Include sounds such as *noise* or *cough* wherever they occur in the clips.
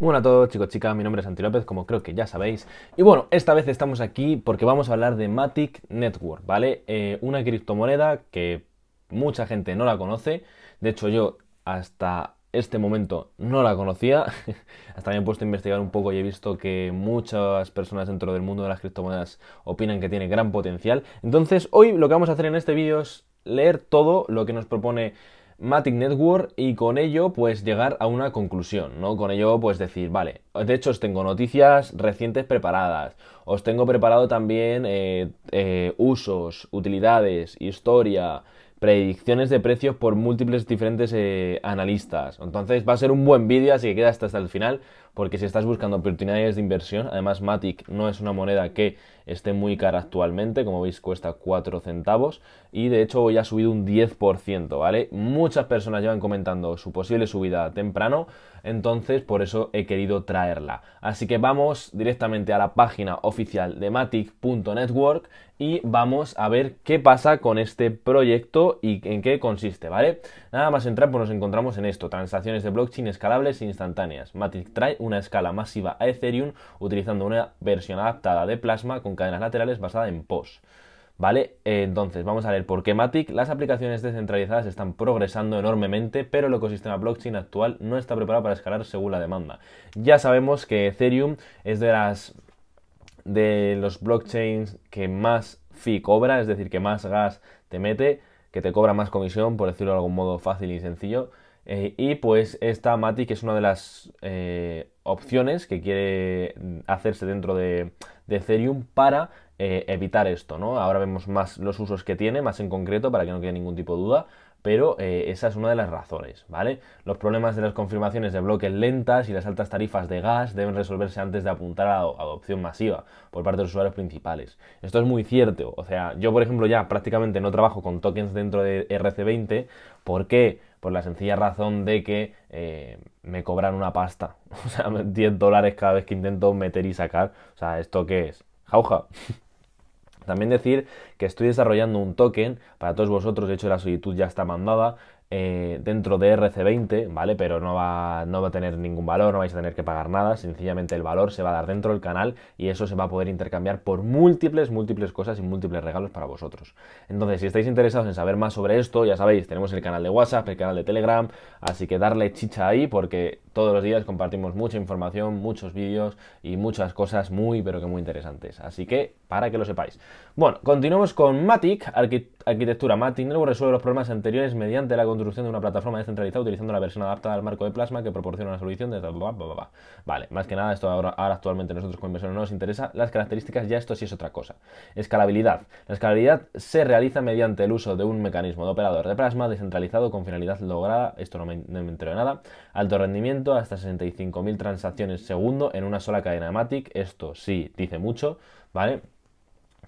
Hola a todos chicos, chicas, mi nombre es Santi López, como creo que ya sabéis. Y bueno, esta vez estamos aquí porque vamos a hablar de Matic Network, ¿vale? Eh, una criptomoneda que mucha gente no la conoce. De hecho, yo hasta este momento no la conocía. *laughs* hasta me he puesto a investigar un poco y he visto que muchas personas dentro del mundo de las criptomonedas opinan que tiene gran potencial. Entonces, hoy lo que vamos a hacer en este vídeo es leer todo lo que nos propone Matic Network y con ello pues llegar a una conclusión, ¿no? Con ello pues decir, vale, de hecho os tengo noticias recientes preparadas, os tengo preparado también eh, eh, usos, utilidades, historia, predicciones de precios por múltiples diferentes eh, analistas. Entonces va a ser un buen vídeo, así que queda hasta el final porque si estás buscando oportunidades de inversión, además Matic no es una moneda que esté muy cara actualmente, como veis cuesta 4 centavos y de hecho hoy ha subido un 10%, ¿vale? Muchas personas llevan comentando su posible subida temprano, entonces por eso he querido traerla. Así que vamos directamente a la página oficial de matic.network y vamos a ver qué pasa con este proyecto y en qué consiste, ¿vale? Nada más entrar pues nos encontramos en esto, transacciones de blockchain escalables e instantáneas. Matic trae un una escala masiva a Ethereum utilizando una versión adaptada de Plasma con cadenas laterales basada en POS. ¿Vale? Eh, entonces, vamos a ver por qué Matic. Las aplicaciones descentralizadas están progresando enormemente, pero el ecosistema blockchain actual no está preparado para escalar según la demanda. Ya sabemos que Ethereum es de las de los blockchains que más fee cobra, es decir, que más gas te mete, que te cobra más comisión, por decirlo de algún modo fácil y sencillo. Eh, y pues esta Matic es una de las eh, opciones que quiere mm, hacerse dentro de, Ethereum para eh, evitar esto, ¿no? Ahora vemos más los usos que tiene, más en concreto, para que no quede ningún tipo de duda. Pero esa es una de las razones, ¿vale? Los problemas de las confirmaciones de bloques lentas y las altas tarifas de gas deben resolverse antes de apuntar a adopción masiva por parte de los usuarios principales. Esto es muy cierto. O sea, yo, por ejemplo, ya prácticamente no trabajo con tokens dentro de RC20 porque por la sencilla razón de que eh, me cobran una pasta. *laughs* O sea, 10 dólares cada vez que intento meter y sacar. O sea, ¿esto qué es? Jauja. *laughs* También decir que estoy desarrollando un token para todos vosotros, de hecho la solicitud ya está mandada, eh, dentro de RC20, ¿vale? Pero no no va a tener ningún valor, no vais a tener que pagar nada, sencillamente el valor se va a dar dentro del canal y eso se va a poder intercambiar por múltiples, múltiples cosas y múltiples regalos para vosotros. Entonces, si estáis interesados en saber más sobre esto, ya sabéis, tenemos el canal de WhatsApp, el canal de Telegram, así que darle chicha ahí porque todos los días compartimos mucha información, muchos vídeos y muchas cosas muy, pero que muy interesantes. Así que para que lo sepáis. Bueno, continuamos con Matic, arquitectura. Matic nuevo resuelve los problemas anteriores mediante la construcción de una plataforma descentralizada utilizando la versión adaptada al marco de plasma que proporciona una solución de... Bla, Vale, más que nada, esto ahora, actualmente nosotros como inversores no nos interesa. Las características ya esto sí es otra cosa. Escalabilidad. La escalabilidad se realiza mediante el uso de un mecanismo de operador de plasma descentralizado con finalidad lograda, esto no me, no entero de nada, alto rendimiento hasta 65.000 transacciones segundo en una sola cadena de Matic. Esto sí dice mucho, ¿vale?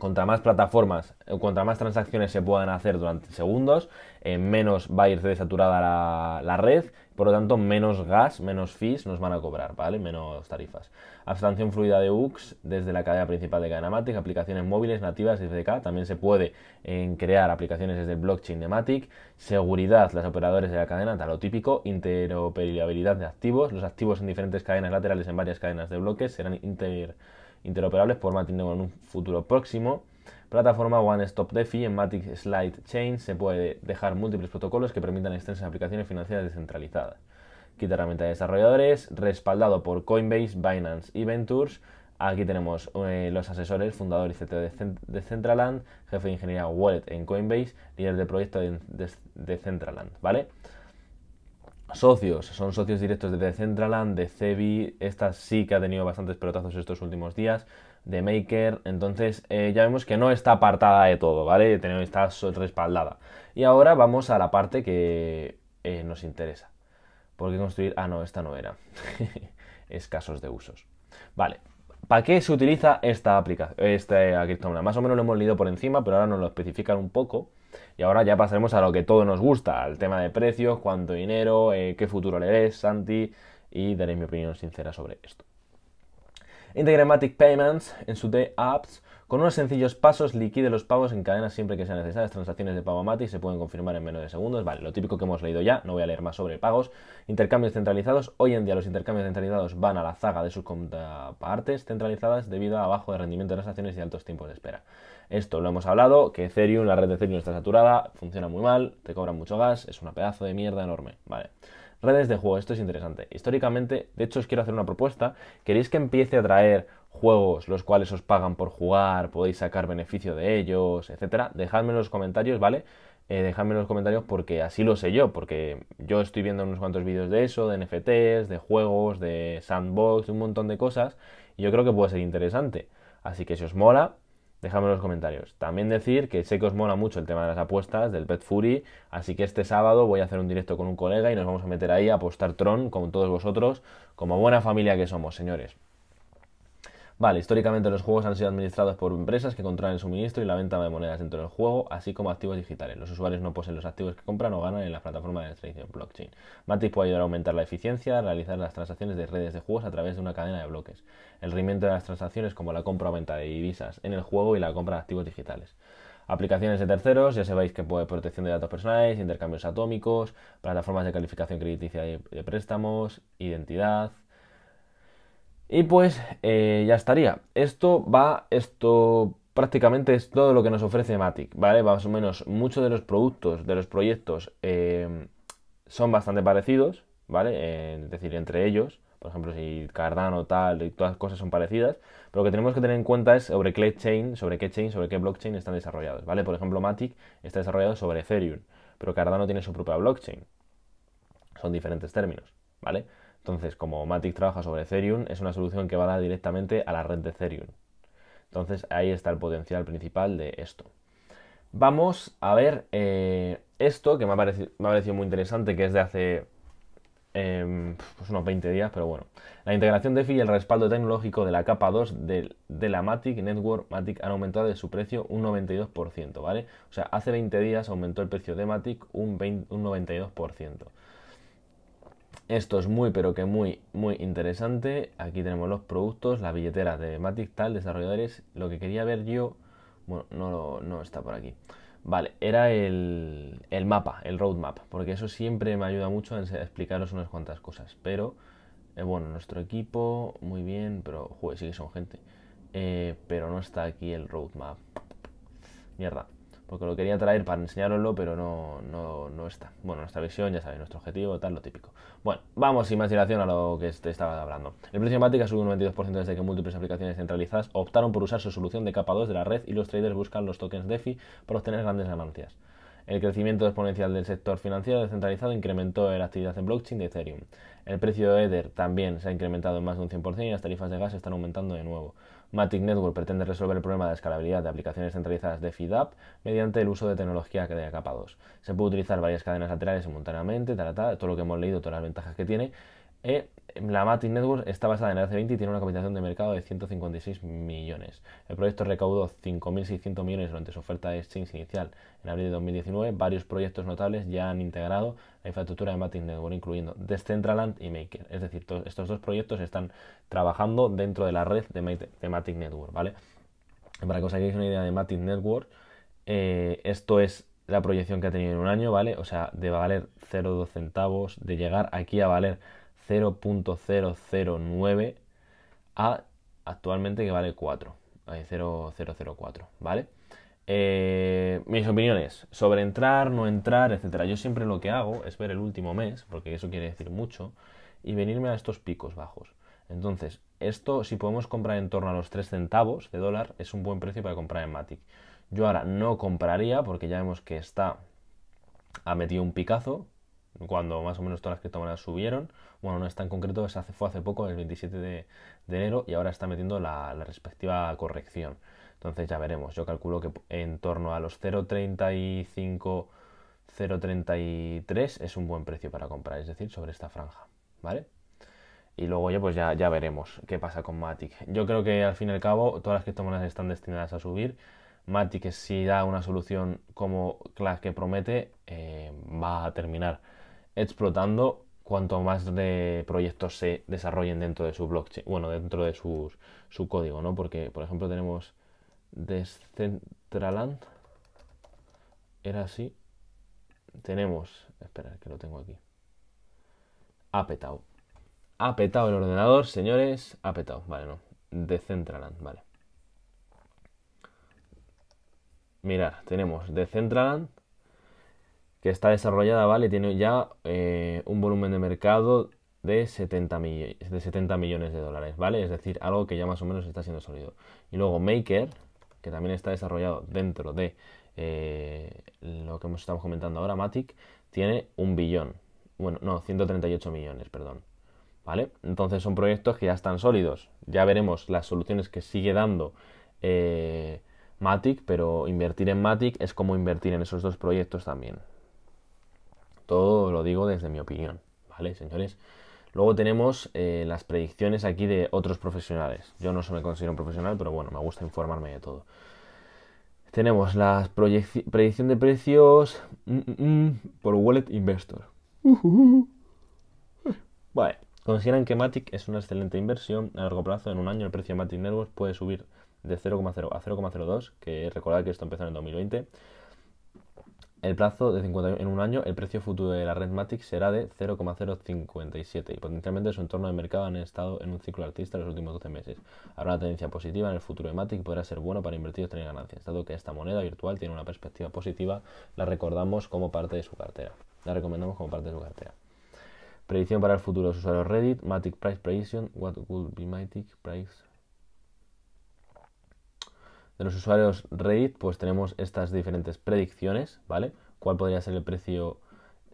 Contra más plataformas, eh, contra más transacciones se puedan hacer durante segundos, eh, menos va a irse desaturada la, red, por lo tanto menos gas, menos fees nos van a cobrar, ¿vale? Menos tarifas. Abstracción fluida de UX desde la cadena principal de Matic. aplicaciones móviles nativas desde acá, también se puede eh, crear aplicaciones desde blockchain de Matic, seguridad, las operadores de la cadena, tal lo típico, interoperabilidad de activos, los activos en diferentes cadenas laterales en varias cadenas de bloques serán inter interoperables por Matic.Network en un futuro próximo. Plataforma One Stop DeFi en Matic Slide Chain se puede dejar múltiples protocolos que permitan extensas aplicaciones financieras descentralizadas. Kit herramienta de desarrolladores, respaldado por Coinbase, Binance y Ventures. Aquí tenemos eh, los asesores, fundador y CTO de, Centraland, jefe de ingeniería Wallet en Coinbase, líder de proyecto de, de Centraland, ¿vale? Socios, son socios directos de Decentraland, de Cebi, esta sí que ha tenido bastantes pelotazos estos últimos días, de Maker, entonces eh, ya vemos que no está apartada de todo, ¿vale? Está respaldada. Y ahora vamos a la parte que eh, nos interesa. ¿Por qué construir? Ah, no, esta no era. *laughs* Escasos de usos. Vale, ¿Para qué se utiliza esta aplicación, esta criptomoneda? Más o menos lo hemos leído por encima, pero ahora nos lo especifican un poco. Y ahora ya pasaremos a lo que todo nos gusta, al tema de precios, cuánto dinero, eh, qué futuro le ves, Santi, y daréis mi opinión sincera sobre esto. Integramatic Payments en su Day Apps. Con unos sencillos pasos liquide los pagos en cadenas siempre que sean necesarias. Transacciones de pago Matic se pueden confirmar en menos de segundos. Vale, lo típico que hemos leído ya, no voy a leer más sobre pagos. Intercambios centralizados. Hoy en día los intercambios centralizados van a la zaga de sus contrapartes centralizadas debido a bajo de rendimiento de acciones y altos tiempos de espera. Esto lo hemos hablado, que Ethereum, la red de Ethereum está saturada, funciona muy mal, te cobran mucho gas, es una pedazo de mierda enorme. Vale. Redes de juego, esto es interesante. Históricamente, de hecho os quiero hacer una propuesta. ¿Queréis que empiece a traer juegos los cuales os pagan por jugar, podéis sacar beneficio de ellos, etcétera? Dejadme en los comentarios, ¿vale? Eh, dejadme en los comentarios porque así lo sé yo, porque yo estoy viendo unos cuantos vídeos de eso, de NFTs, de juegos, de sandbox, de un montón de cosas, y yo creo que puede ser interesante. Así que si os mola, Dejadme en los comentarios. También decir que sé que os mola mucho el tema de las apuestas, del Pet Fury, así que este sábado voy a hacer un directo con un colega y nos vamos a meter ahí a apostar Tron como todos vosotros, como buena familia que somos, señores. Vale, históricamente los juegos han sido administrados por empresas que controlan el suministro y la venta de monedas dentro del juego, así como activos digitales. Los usuarios no poseen los activos que compran o ganan en la plataforma de tradición blockchain. Matic puede ayudar a aumentar la eficiencia, realizar las transacciones de redes de juegos a través de una cadena de bloques. El rendimiento de las transacciones como la compra o venta de divisas en el juego y la compra de activos digitales aplicaciones de terceros, ya sabéis que puede protección de datos personales, intercambios atómicos, plataformas de calificación crediticia de préstamos, identidad, y pues eh, ya estaría. Esto va, esto prácticamente es todo lo que nos ofrece Matic, ¿vale? Más o menos muchos de los productos, de los proyectos, em, son bastante parecidos, ¿vale? Eh, es decir, entre ellos, por ejemplo, si Cardano, tal, y todas las cosas son parecidas, pero lo que tenemos que tener en cuenta es sobre qué sobre qué chain, sobre qué blockchain están desarrollados, ¿vale? Por ejemplo, Matic está desarrollado sobre Ethereum, pero Cardano tiene su propia blockchain. Son diferentes términos, ¿vale? Entonces, como Matic trabaja sobre Ethereum, es una solución que va a dar directamente a la red de Ethereum. Entonces, ahí está el potencial principal de esto. Vamos a ver eh, esto que me ha, parecido, muy interesante, que es de hace em, pues unos 20 días, pero bueno. La integración de FI y el respaldo tecnológico de la capa 2 de, la Matic Network Matic han aumentado de su precio un 92%, ¿vale? O sea, hace 20 días aumentó el precio de Matic un 92%. Esto es muy, pero que muy, muy interesante. Aquí tenemos los productos, la billetera de Matic, tal, desarrolladores. Lo que quería ver yo, bueno, no, no está por aquí. Vale, era el, mapa, el roadmap, porque eso siempre me ayuda mucho a explicaros unas cuantas cosas. Pero, eh, bueno, nuestro equipo, muy bien, pero, joder, sí que son gente. Eh, pero no está aquí el roadmap. Mierda porque lo quería traer para enseñároslo, pero no, no, no, está. Bueno, nuestra visión, ya sabéis, nuestro objetivo, tal, lo típico. Bueno, vamos sin más dilación a lo que te este estaba hablando. El precio de Matic ha subido un 92% desde que múltiples aplicaciones centralizadas optaron por usar su solución de capa 2 de la red y los traders buscan los tokens DeFi para obtener grandes ganancias. El crecimiento exponencial del sector financiero descentralizado incrementó la actividad en blockchain de Ethereum. El precio de Ether también se ha incrementado en más de un 100% y las tarifas de gas están aumentando de nuevo. Matic Network pretende resolver el problema de escalabilidad de aplicaciones centralizadas de FIDAP mediante el uso de tecnología de capa 2. Se puede utilizar varias cadenas laterales simultáneamente, tal, tal, todo lo que hemos leído, todas las ventajas que tiene, eh, la Matic Network está basada en ac 20 y tiene una capitalización de mercado de 156 millones. El proyecto recaudó 5.600 millones durante su oferta de exchange inicial en abril de 2019. Varios proyectos notables ya han integrado la infraestructura de Matic Network, incluyendo Decentraland y Maker. Es decir, estos dos proyectos están trabajando dentro de la red de, Matic Network, ¿vale? Para que os hagáis una idea de Matic Network, eh, esto es la proyección que ha tenido en un año, ¿vale? O sea, de valer 0,2 centavos, de llegar aquí a valer 0.009 a actualmente que vale 4, 0.004, ¿vale? Eh, mis opiniones sobre entrar, no entrar, etcétera. Yo siempre lo que hago es ver el último mes, porque eso quiere decir mucho, y venirme a estos picos bajos. Entonces, esto, si podemos comprar en torno a los 3 centavos de dólar, es un buen precio para comprar en Matic. Yo ahora no compraría porque ya vemos que está ha metido un picazo cuando más o menos todas las criptomonedas subieron bueno, no está en concreto, fue hace poco, el 27 de, enero, y ahora está metiendo la, respectiva corrección. Entonces ya veremos, yo calculo que en torno a los 0,35, 0,33 es un buen precio para comprar, es decir, sobre esta franja, ¿vale? Y luego pues ya, pues ya, veremos qué pasa con Matic. Yo creo que al fin y al cabo todas las criptomonedas están destinadas a subir. Matic si da una solución como Clash que promete eh, va a terminar explotando cuanto más de proyectos se desarrollen dentro de su blockchain, bueno, dentro de su código, ¿no? Porque, por ejemplo, tenemos Decentraland, era así, tenemos, espera que lo tengo aquí, ha petado, el ordenador, señores, ha petado, vale, no, Decentraland, vale. Mirad, tenemos Decentraland, que está desarrollada, ¿vale? Tiene ya eh, un volumen de mercado de 70, de 70 millones de dólares, ¿vale? Es decir, algo que ya más o menos está siendo sólido. Y luego Maker, que también está desarrollado dentro de eh, lo que hemos estamos comentando ahora, Matic, tiene un billón. Bueno, no, 138 millones, perdón. ¿Vale? Entonces son proyectos que ya están sólidos. Ya veremos las soluciones que sigue dando eh, Matic, pero invertir en Matic es como invertir en esos dos proyectos también. Todo lo digo desde mi opinión, ¿vale, señores? Luego tenemos eh, las predicciones aquí de otros profesionales. Yo no se me considero un profesional, pero bueno, me gusta informarme de todo. Tenemos la predicción de precios mm, mm, mm, por Wallet Investor. Vale. Consideran que Matic es una excelente inversión a largo plazo. En un año el precio de Matic Network puede subir de 0,0 a 0,02, que recordad que esto empezó en el 2020, el plazo de 50, en un año, el precio futuro de la red Matic será de 0,057 y potencialmente su entorno de mercado ha estado en un ciclo artista en los últimos 12 meses. Habrá una tendencia positiva en el futuro de Matic y podrá ser bueno para invertir y obtener ganancias, dado que esta moneda virtual tiene una perspectiva positiva, la recordamos como parte de su cartera. La recomendamos como parte de su cartera. Predicción para el futuro de los usuarios Reddit, Matic Price Prediction, What would Be Matic Price de los usuarios Reddit, pues tenemos estas diferentes predicciones, ¿vale? ¿Cuál podría ser el precio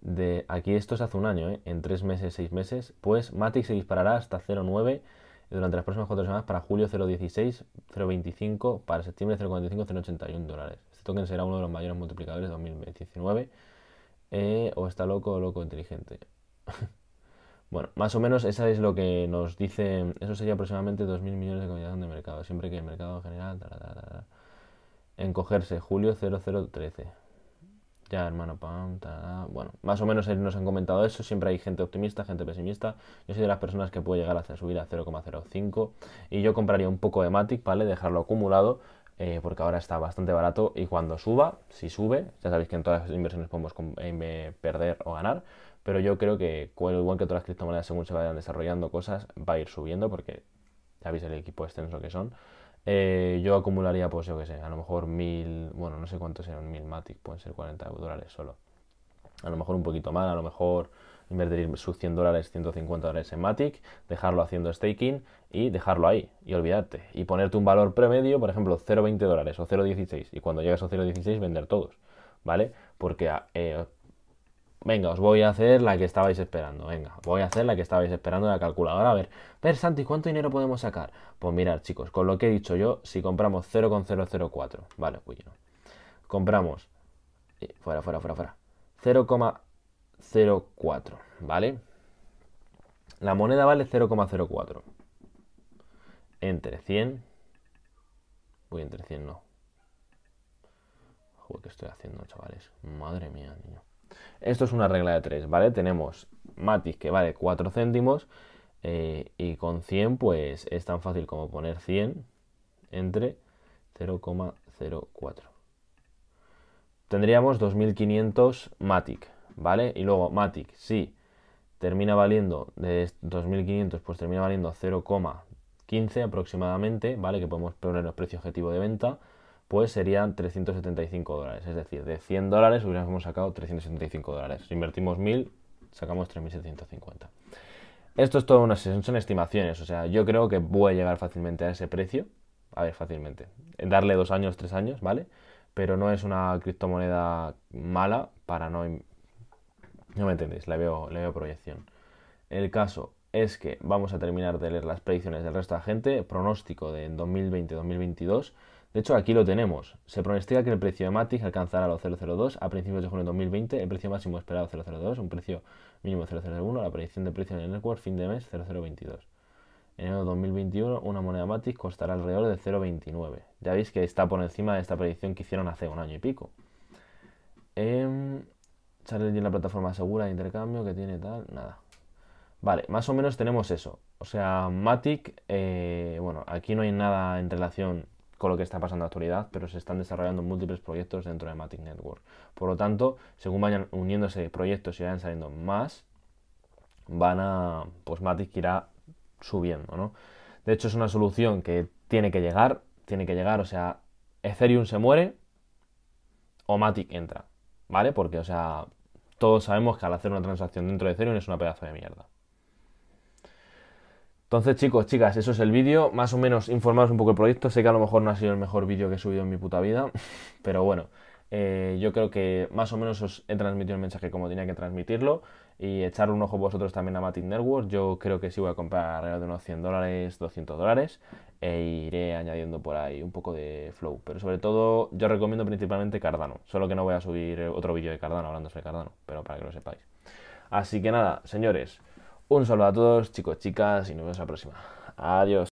de... Aquí esto es hace un año, ¿eh? En tres meses, seis meses. Pues Matic se disparará hasta 0,9 durante las próximas cuatro semanas para julio 0,16, 0,25, para septiembre 0,45, 0,81 dólares. Este token será uno de los mayores multiplicadores de 2019. Eh, o está loco o loco inteligente. *laughs* Bueno, más o menos eso es lo que nos dice, eso sería aproximadamente 2.000 millones de cotización de mercado, siempre que el mercado en general... encogerse, julio 0013. Ya, hermano, pam, Bueno, más o menos nos han comentado eso. Siempre hay gente optimista, gente pesimista. Yo soy de las personas que puede llegar a subir a 0,05. Y yo compraría un poco de Matic, ¿vale? Dejarlo acumulado. Eh, porque ahora está bastante barato y cuando suba, si sube, ya sabéis que en todas las inversiones podemos eh, perder o ganar, pero yo creo que, igual que otras criptomonedas, según se vayan desarrollando cosas, va a ir subiendo porque ya veis el equipo extenso que son. Eh, yo acumularía, pues yo qué sé, a lo mejor mil, bueno, no sé cuántos eran mil Matic, pueden ser 40 dólares solo. A lo mejor un poquito más, a lo mejor invertir sus 100 dólares, 150 dólares en Matic, dejarlo haciendo staking y dejarlo ahí y olvidarte. Y ponerte un valor premedio por ejemplo, 0,20 dólares o 0,16 y cuando llegues a 0,16 vender todos, ¿vale? Porque a. Eh, venga, os voy a hacer la que estabais esperando, venga, voy a hacer la que estabais esperando en la calculadora, a ver, ver Santi, ¿cuánto dinero podemos sacar? Pues mirad chicos, con lo que he dicho yo, si compramos 0,004, vale, uy, pues no, compramos, eh, fuera, fuera, fuera, fuera, 0,04, ¿vale? La moneda vale 0,04, entre 100, uy, entre 100 no, Joder, ¿qué estoy haciendo, chavales? Madre mía, niño. Esto es una regla de tres, ¿vale? Tenemos MATIC que vale 4 céntimos eh, y con 100 pues es tan fácil como poner 100 entre 0,04. Tendríamos 2500 Matic, ¿vale? Y luego Matic, si termina valiendo de 2500 pues termina valiendo 0,15 aproximadamente, ¿vale? Que podemos poner el precio objetivo de venta pues serían 375 dólares. Es decir, de 100 dólares hubiéramos sacado 375 dólares. Si invertimos 1000, sacamos 3750. Esto es todo una son estimaciones. O sea, yo creo que voy a llegar fácilmente a ese precio. A ver, fácilmente. Darle dos años, tres años, ¿vale? Pero no es una criptomoneda mala para no... No me entendéis, la veo, le veo proyección. El caso es que vamos a terminar de leer las predicciones del resto de la gente. Pronóstico de 2020-2022 de hecho, aquí lo tenemos. Se pronostica que el precio de MATIC alcanzará los 002 a principios de junio de 2020, el precio máximo esperado 002, un precio mínimo 001, la predicción de precio en el network fin de mes 0022. En enero de 2021, una moneda MATIC costará alrededor de 0,29. Ya veis que está por encima de esta predicción que hicieron hace un año y pico. Eh, Charlie tiene la plataforma segura de intercambio que tiene tal, nada. Vale, más o menos tenemos eso. O sea, Matic, eh, bueno, aquí no hay nada en relación con lo que está pasando actualidad, pero se están desarrollando múltiples proyectos dentro de Matic Network. Por lo tanto, según vayan uniéndose proyectos y vayan saliendo más, van a, pues Matic irá subiendo, ¿no? De hecho, es una solución que tiene que llegar, tiene que llegar, o sea, Ethereum se muere o Matic entra, ¿vale? Porque, o sea, todos sabemos que al hacer una transacción dentro de Ethereum es una pedazo de mierda. Entonces chicos, chicas, eso es el vídeo, más o menos informaros un poco el proyecto, sé que a lo mejor no ha sido el mejor vídeo que he subido en mi puta vida, *laughs* pero bueno, eh, yo creo que más o menos os he transmitido el mensaje como tenía que transmitirlo y echar un ojo vosotros también a Matic Network, yo creo que sí voy a comprar alrededor de unos 100 dólares, 200 dólares e iré añadiendo por ahí un poco de flow, pero sobre todo yo recomiendo principalmente Cardano, solo que no voy a subir otro vídeo de Cardano hablando de Cardano, pero para que lo sepáis. Así que nada, señores. Un saludo a todos, chicos, chicas, y nos vemos la próxima. Adiós.